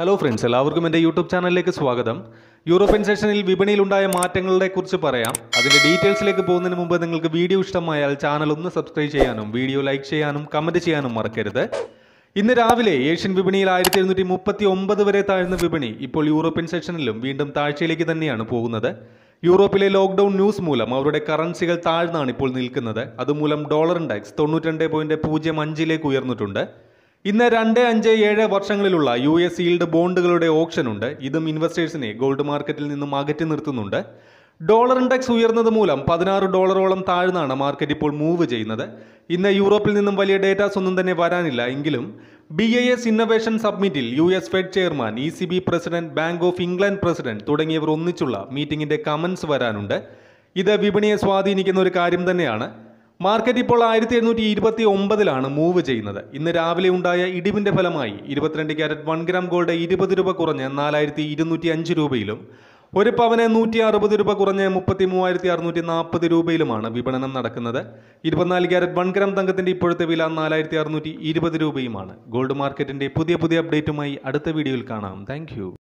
hello friends എല്ലാവർക്കും എൻ്റെ YouTube ചാനലിലേക്ക് സ്വാഗതം യൂറോപ്യൻ സെഷനിൽ വിപണിയിലുണ്ടായ മാറ്റങ്ങളെക്കുറിച്ച് പറയാം അതിൻ്റെ ഡീറ്റെയിൽസിലേക്ക് പോകുന്നതിന് മുമ്പ് നിങ്ങൾക്ക് വീഡിയോ ഇഷ്ടമായാൽ ചാനൽ ഒന്ന് സബ്സ്ക്രൈബ് ചെയ്യാനും വീഡിയോ ലൈക്ക് ചെയ്യാനും കമൻറ്റ് ചെയ്യാനും മറക്കരുത് ഇന്ന് രാവിലെ ഏഷ്യൻ വിപണിയിൽ ആയിരത്തി എഴുന്നൂറ്റി മുപ്പത്തി ഒമ്പത് വരെ താഴ്ന്ന വിപണി ഇപ്പോൾ യൂറോപ്യൻ സെഷനിലും വീണ്ടും താഴ്ചയിലേക്ക് തന്നെയാണ് പോകുന്നത് യൂറോപ്പിലെ ലോക്ക്ഡൗൺ ന്യൂസ് മൂലം അവരുടെ കറൻസികൾ താഴ്ന്നാണ് ഇപ്പോൾ നിൽക്കുന്നത് അതുമൂലം ഡോളർ ഇൻഡെക്സ് തൊണ്ണൂറ്റി രണ്ട് പോയിൻറ്റ് പൂജ്യം അഞ്ചിലേക്ക് ഉയർന്നിട്ടുണ്ട് ഇന്ന് രണ്ട് അഞ്ച് ഏഴ് വർഷങ്ങളിലുള്ള യു എസ് ഈൽഡ് ബോണ്ടുകളുടെ ഓപ്ഷനുണ്ട് ഇതും ഇൻവെസ്റ്റേഴ്സിനെ ഗോൾഡ് മാർക്കറ്റിൽ നിന്നും അകറ്റി നിർത്തുന്നുണ്ട് ഡോളർ ഇൻഡെക്സ് ഉയർന്നത് മൂലം പതിനാറ് ഡോളറോളം താഴ്ന്നാണ് മാർക്കറ്റ് ഇപ്പോൾ മൂവ് ചെയ്യുന്നത് ഇന്ന് യൂറോപ്പിൽ നിന്നും വലിയ ഡേറ്റാസ് ഒന്നും തന്നെ വരാനില്ല എങ്കിലും ബി ഐ എസ് ഇന്നൊവേഷൻ സബ്മിറ്റിൽ U S Fed chairman E C B president Bank of England president തുടങ്ങിയവർ ഒന്നിച്ചുള്ള മീറ്റിംഗിന്റെ കമന്റ്സ് വരാനുണ്ട് ഇത് വിപണിയെ സ്വാധീനിക്കുന്ന ഒരു കാര്യം തന്നെയാണ് മാർക്കറ്റ് ഇപ്പോൾ ആയിരത്തി എഴുന്നൂറ്റി ഇരുപത്തി ഒമ്പതിലാണ് മൂവ് ചെയ്യുന്നത് ഇന്ന് രാവിലെ ഉണ്ടായ ഇടിവിന്റെ ഫലമായി ഇരുപത്തിരണ്ട് ക്യാരറ്റ് വൺ ഗ്രാം ഗോൾഡ് ഇരുപത് രൂപ കുറഞ്ഞ് നാലായിരത്തി ഇരുന്നൂറ്റി അഞ്ച് രൂപയിലും ഒരു പവന് നൂറ്റി അറുപത് രൂപ കുറഞ്ഞ് മുപ്പത്തി മൂവായിരത്തി അറുന്നൂറ്റി നാൽപ്പത് രൂപയിലുമാണ് വിപണനം നടക്കുന്നത് ഇരുപത്തിനാല് ക്യാരറ്റ് വൺ ഗ്രാം തങ്കത്തിന്റെ ഇപ്പോഴത്തെ വില നാലായിരത്തി അറുന്നൂറ്റി ഇരുപത് രൂപയുമാണ് ഗോൾഡ് മാർക്കറ്റിന്റെ പുതിയ പുതിയ അപ്ഡേറ്റുമായി അടുത്ത വീഡിയോയിൽ കാണാം താങ്ക്